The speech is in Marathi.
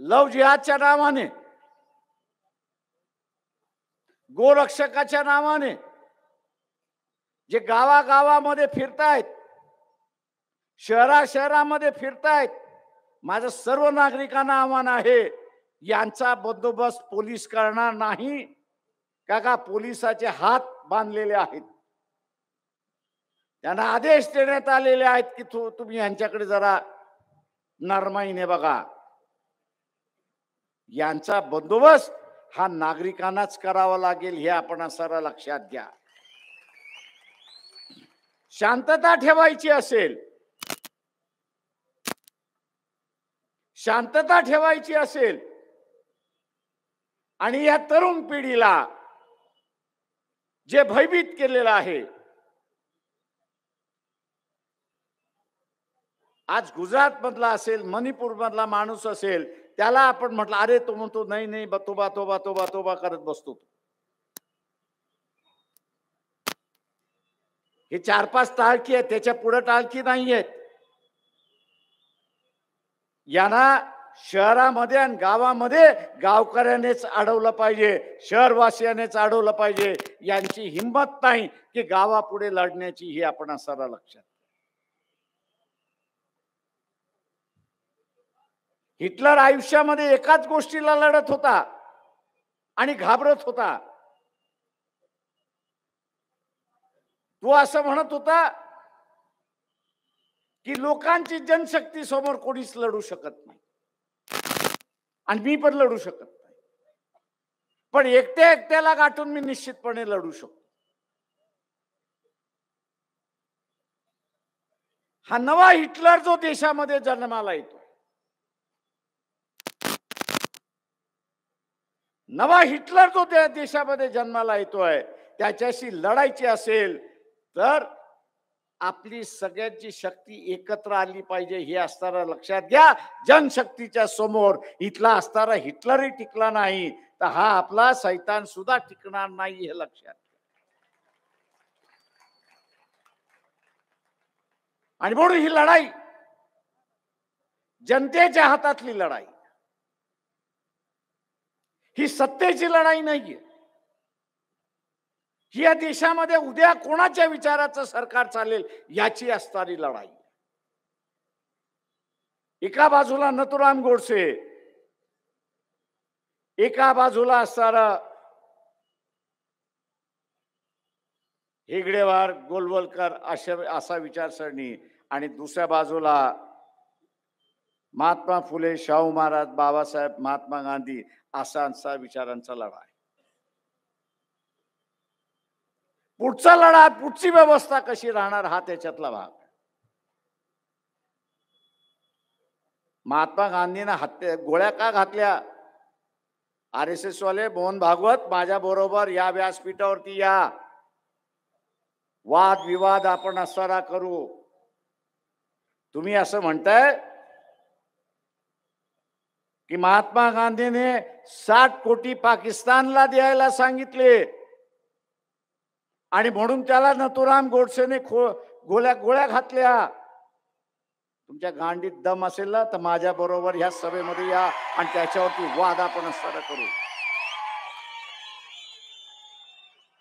लव जिहादच्या नावाने गोरक्षकाच्या नावाने जे गावागावामध्ये फिरतायत शहरा शहरामध्ये फिरतायत माझं सर्व नागरिकांना आव्हान आहे यांचा बंदोबस्त पोलीस करणार नाही का का पोलिसाचे हात बांधलेले आहेत त्यांना आदेश देण्यात आलेले आहेत की तुम्ही यांच्याकडे जरा नरमाईने बघा यांचा बंदोबस्त हा नागरिकांनाच करावा लागेल हे आपण सर लक्षात घ्या शांतता ठेवायची असेल शांतता ठेवायची असेल आणि या तरुण पिढीला जे भयभीत केलेलं आहे आज गुजरात मधला असेल मणिपूर मधला माणूस असेल त्याला आपण म्हटलं अरे तो म्हणतो नाही नाही तोबा तोबा तोबा बा करत बसतो हे चार पाच टाळकी आहेत त्याच्या पुढे टाळकी नाही आहेत यांना शहरामध्ये आणि गावामध्ये गावकऱ्यानेच अडवलं पाहिजे शहरवासियानेच अडवलं पाहिजे यांची हिंमत नाही की गावापुढे लढण्याची ही आपण असायला लक्षात हिटलर आयुष्यामध्ये एकाच गोष्टीला लढत होता आणि घाबरत होता तो असं म्हणत होता की लोकांची जनशक्ती समोर कोणीच लढू शकत नाही आणि मी पण लढू शकत नाही पण एकट्या एकट्याला गाठून मी निश्चितपणे लढू शकतो हा नवा हिटलर जो देशामध्ये जन्माला येतो नवा हिटलर तो त्या देशामध्ये जन्माला येतोय त्याच्याशी लढायची असेल तर आपली सगळ्यांची शक्ती एकत्र आली पाहिजे हे असताना लक्षात घ्या जनशक्तीच्या समोर इथला असताना हिटलरही टिकला नाही तर हा आपला सैतान सुद्धा टिकणार नाही हे लक्षात आणि म्हणून ही लढाई जनतेच्या हातातली लढाई ही सत्तेची लढाई नाहीये ही या देशामध्ये उद्या कोणाच्या विचाराचं सरकार चालेल याची असणारी लढाई एका बाजूला नथुराम गोडसे एका बाजूला असणार हेगडेवार गोलवलकर अशा असा विचारसरणी आणि दुसऱ्या बाजूला महात्मा फुले शाहू महाराज बाबासाहेब महात्मा गांधी असा विचारांचा लढा आहे पुढचा लढा पुढची व्यवस्था कशी राहणार हा त्याच्यातला भाग महात्मा गांधींना हत्या गोळ्या का घातल्या आर एस एस वाले मोहन भागवत माझ्या बरोबर या व्यासपीठावरती या वाद विवाद आपण असणारा करू तुम्ही असं म्हणताय की महात्मा गांधीने साठ कोटी पाकिस्तानला द्यायला सांगितले आणि म्हणून त्याला नथुराम गोडसेने खो गोळ्या गोळ्या घातल्या तुमच्या गांडीत दम असेल ना तर माझ्या बरोबर ह्या सभेमध्ये या आणि त्याच्यावरती वाद आपण सर करू